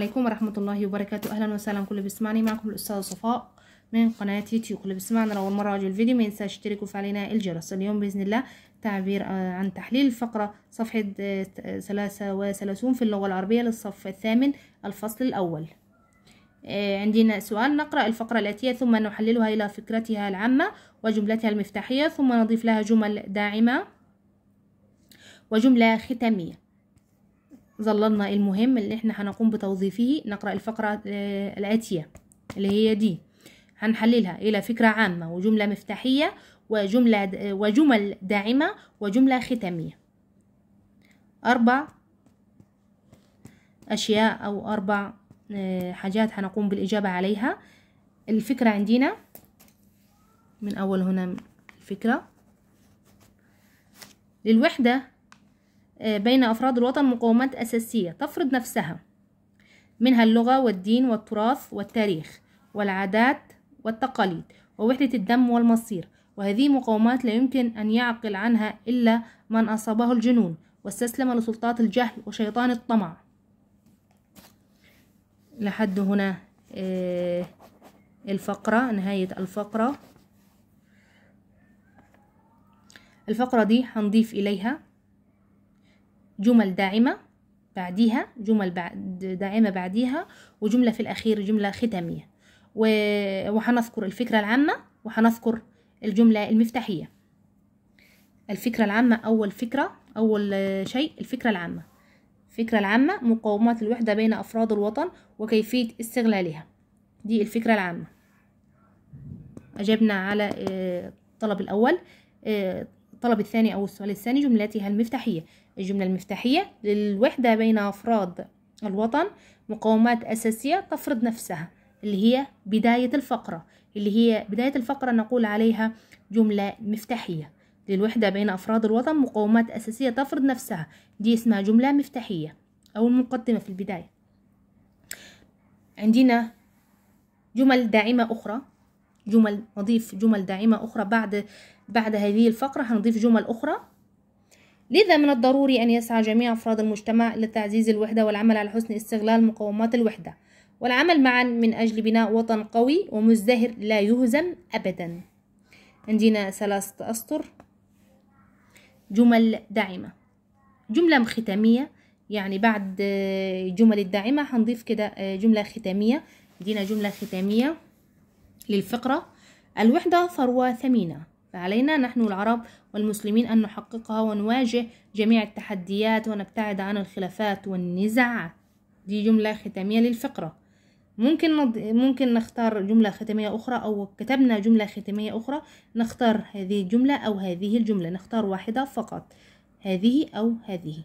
عليكم ورحمة الله وبركاته أهلا وسهلا كل بيسمعني معكم الأستاذة صفاء من قناة يوتيوب كل بيسمعنا لو مرة عجل الفيديو ما ينساش تشتركوا وفعلنا الجرس اليوم بإذن الله تعبير آه، عن تحليل الفقرة صفحة آه، ثلاثة وثلاثون في اللغة العربية للصف الثامن الفصل الأول آه، عندنا سؤال نقرأ الفقرة الآتية ثم نحللها إلى فكرتها العامة وجملتها المفتاحية ثم نضيف لها جمل داعمة وجملة ختامية ظللنا المهم اللي احنا هنقوم بتوظيفه نقرأ الفقرة آه، الآتية اللي هي دي هنحللها إلى فكرة عامة وجملة مفتاحية وجملة وجمل داعمة وجملة ختامية أربع أشياء أو أربع آه، حاجات هنقوم بالإجابة عليها الفكرة عندنا من أول هنا الفكرة للوحدة آه، بين أفراد الوطن مقومات أساسية تفرض نفسها منها اللغة والدين والتراث والتاريخ والعادات والتقاليد ووحدة الدم والمصير وهذه مقومات لا يمكن أن يعقل عنها إلا من أصابه الجنون واستسلم لسلطات الجهل وشيطان الطمع لحد هنا آه، الفقرة نهاية الفقرة الفقرة دي هنضيف إليها جمل داعمة بعديها جمل داعمة بعديها وجملة في الأخير جملة ختامية وحنذكر الفكرة العامة وحنذكر الجملة المفتاحية الفكرة العامة أول فكرة أول شيء الفكرة العامة الفكرة العامة مقاومات الوحدة بين أفراد الوطن وكيفية استغلالها دي الفكرة العامة أجبنا على الطلب آه، الأول آه، الطلب الثاني أو السؤال الثاني جملتها المفتاحية الجملة المفتاحية للوحدة بين أفراد الوطن مقومات أساسية تفرض نفسها اللي هي بداية الفقرة اللي هي بداية الفقرة نقول عليها جملة مفتاحية للوحدة بين أفراد الوطن مقومات أساسية تفرض نفسها دي اسمها جملة مفتاحية أو المقدمة في البداية عندنا جمل داعمة أخرى جمل نضيف جمل داعمة أخرى بعد بعد هذه الفقرة هنضيف جمل أخرى لذا من الضروري أن يسعى جميع أفراد المجتمع إلى تعزيز الوحدة والعمل على حسن استغلال مقومات الوحدة والعمل معا من أجل بناء وطن قوي ومزدهر لا يهزم أبدا عندنا ثلاثة أسطر جمل داعمة جملة ختامية يعني بعد جمل الداعمة هنضيف كده آه، جملة ختامية عندنا جملة ختامية للفقرة الوحدة ثروة ثمينة فعلينا نحن العرب والمسلمين أن نحققها ونواجه جميع التحديات ونبتعد عن الخلافات والنزاع دي جملة ختامية للفقرة ممكن نض... ممكن نختار جملة ختامية أخرى أو كتبنا جملة ختامية أخرى نختار هذه الجملة أو هذه الجملة نختار واحدة فقط هذه أو هذه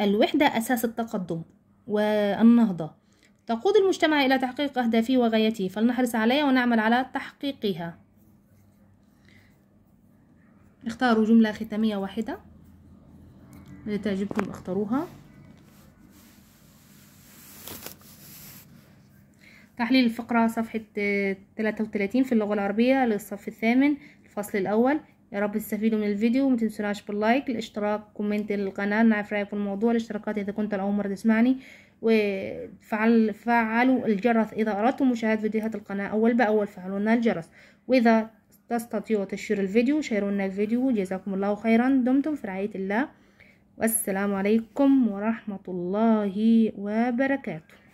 الوحدة أساس التقدم والنهضة تقود المجتمع إلى تحقيق أهدافه وغايته فلنحرص عليها ونعمل على تحقيقها اختاروا جملة ختامية واحدة إذا تعجبكم اختاروها تحليل الفقرة صفحة 33 في اللغة العربية للصف الثامن الفصل الأول يا رب تستفيدوا من الفيديو وما تنسوناش باللايك الاشتراك كومنت للقناه نعرف رايكم في الموضوع الاشتراكات اذا كنت اول مره تسمعني وفعل فعلوا الجرس اذا اردتم مشاهده فيديوهات القناه اول باول فعلوا لنا الجرس واذا تستطيعوا تشير الفيديو شيروا لنا الفيديو جزاكم الله خيرا دمتم في رعايه الله والسلام عليكم ورحمه الله وبركاته